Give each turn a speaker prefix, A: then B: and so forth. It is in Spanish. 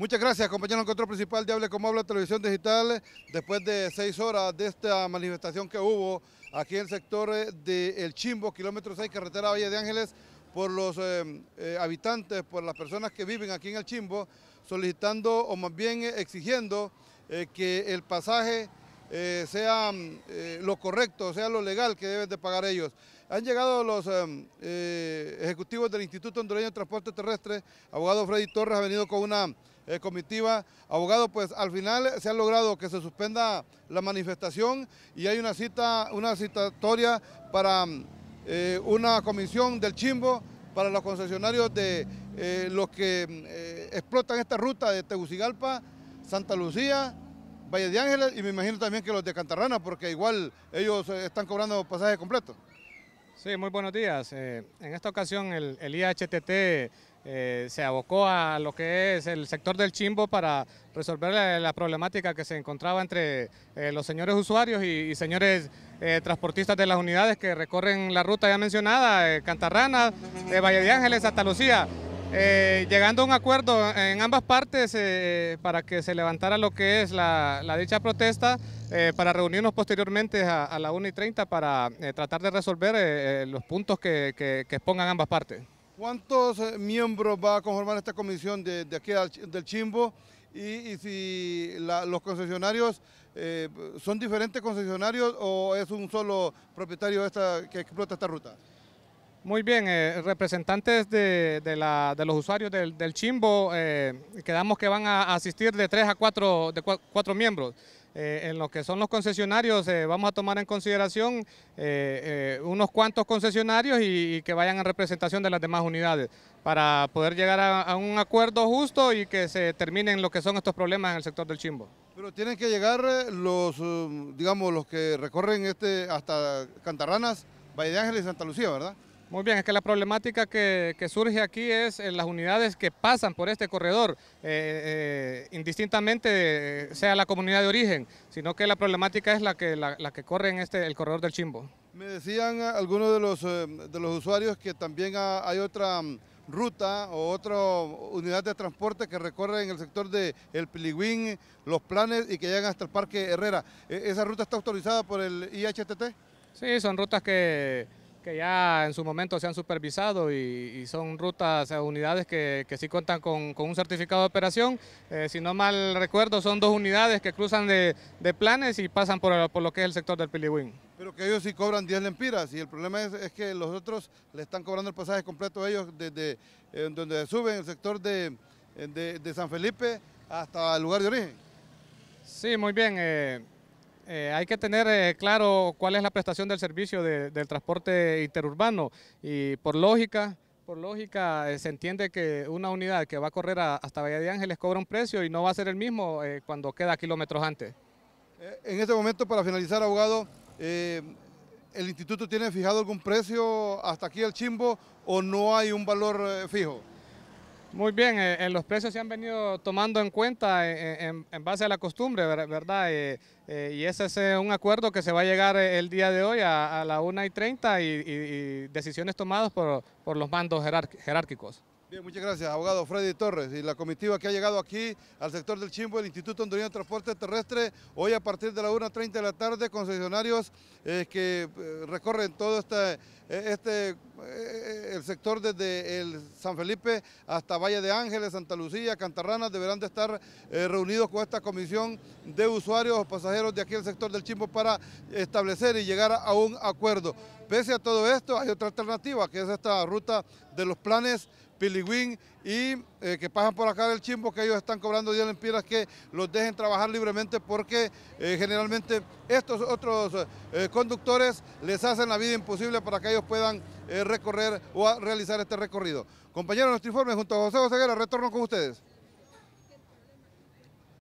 A: Muchas gracias, compañero en control principal de Hable Como Habla Televisión Digital. Después de seis horas de esta manifestación que hubo aquí en el sector eh, de El Chimbo, kilómetro 6, carretera Valle de Ángeles, por los eh, eh, habitantes, por las personas que viven aquí en El Chimbo, solicitando o más bien exigiendo que el pasaje sea lo correcto, sea lo legal que deben de pagar ellos. Han llegado los ejecutivos del Instituto Hondureño de Transporte Terrestre, abogado Freddy Torres ha venido con una eh, comitiva. Abogado, pues al final se ha logrado que se suspenda la manifestación y hay una cita, una citatoria para eh, una comisión del chimbo para los concesionarios de eh, los que explotan esta ruta de Tegucigalpa, Santa Lucía, Valle de Ángeles y me imagino también que los de Cantarrana, porque igual ellos están cobrando pasaje completo. Sí, muy
B: buenos días. en esta ocasión el IHTT eh, se abocó a lo que es el sector del chimbo para resolver la, problemática que se encontraba entre eh, los señores usuarios y, señores eh, transportistas de las unidades que recorren la ruta ya mencionada, Cantarrana, de Valle de Ángeles, Santa Lucía. llegando a un acuerdo en ambas partes para que se levantara lo que es la, dicha protesta, para reunirnos posteriormente a, la 1 y 30 para tratar de resolver los puntos que expongan ambas partes.
A: ¿Cuántos eh, miembros va a conformar esta comisión de, aquí del Chimbo? Y, si los concesionarios eh, son diferentes concesionarios o es un solo propietario que explota esta ruta?
B: Muy bien, eh, representantes de, los usuarios del, Chimbo, eh, quedamos que van a asistir de tres a cuatro, de cuatro, miembros. Eh, en lo que son los concesionarios, vamos a tomar en consideración unos cuantos concesionarios y, que vayan en representación de las demás unidades para poder llegar a, un acuerdo justo y que se terminen lo que son estos problemas en el sector del Chimbo.
A: Pero tienen que llegar los, um, digamos, los que recorren este hasta Cantarranas, Valle de Ángeles y Santa Lucía, ¿verdad?
B: Muy bien, es que la problemática que, surge aquí es en eh, las unidades que pasan por este corredor, eh, eh, indistintamente sea la comunidad de origen, sino que la problemática es la que, la, que corre en este, el corredor del Chimbo.
A: Me decían algunos de los, usuarios que también hay otra mm, ruta o otra unidad de transporte que recorre en el sector de El Piligüín, Los Planes y que llegan hasta el Parque Herrera. E, ¿Esa ruta está autorizada por el IHTT?
B: Sí, son rutas que
A: que ya
B: en su momento se han supervisado y, son rutas eh, unidades que, sí cuentan con, un certificado de operación. Eh, si no mal recuerdo, son dos unidades que cruzan de, planes y pasan por, por, lo que es el sector del Piliwin.
A: Pero que ellos sí cobran 10 lempiras y el problema es, que los otros le están cobrando el pasaje completo a ellos desde eh, donde suben el sector de, San Felipe hasta el lugar de origen. Sí, muy bien.
B: Eh, hay que tener eh, claro cuál es la prestación del servicio del transporte interurbano y por lógica, por lógica eh, se entiende que una unidad que va a correr hasta Valle de Ángeles cobra un precio y no va a ser el mismo cuando queda kilómetros antes.
A: En este momento, para finalizar, abogado, ¿el instituto tiene fijado algún precio hasta aquí el chimbo o no hay un valor fijo? Muy bien, eh, eh, los
B: precios se han venido tomando en cuenta eh, eh, en, base a la costumbre, ¿verdad? y ese es un acuerdo que se va a llegar el día de hoy a, la una y y, decisiones tomadas por, por los mandos jerárquicos.
A: Bien, muchas gracias, abogado Freddy Torres y la comitiva que ha llegado aquí al sector del Chimbo, el Instituto Hondurino de Transporte Terrestre, hoy a partir de la 1.30 de la tarde, concesionarios eh, que eh, recorren todo este, eh, este el sector desde el San Felipe hasta Valle de Ángeles, Santa Lucía, Cantarranas, deberán de estar reunidos con esta comisión de usuarios pasajeros de aquí al sector del Chimbo para establecer y llegar a un acuerdo. Pese a todo esto, hay otra alternativa, que es esta ruta de los planes Piliwin y eh, que pasan por acá del Chimbo, que ellos están cobrando en piedras que los dejen trabajar libremente porque eh, generalmente estos otros eh, conductores les hacen la vida imposible para que ellos puedan recorrer o realizar este recorrido. Compañeros, nuestro informe junto a José Vega retorno con ustedes.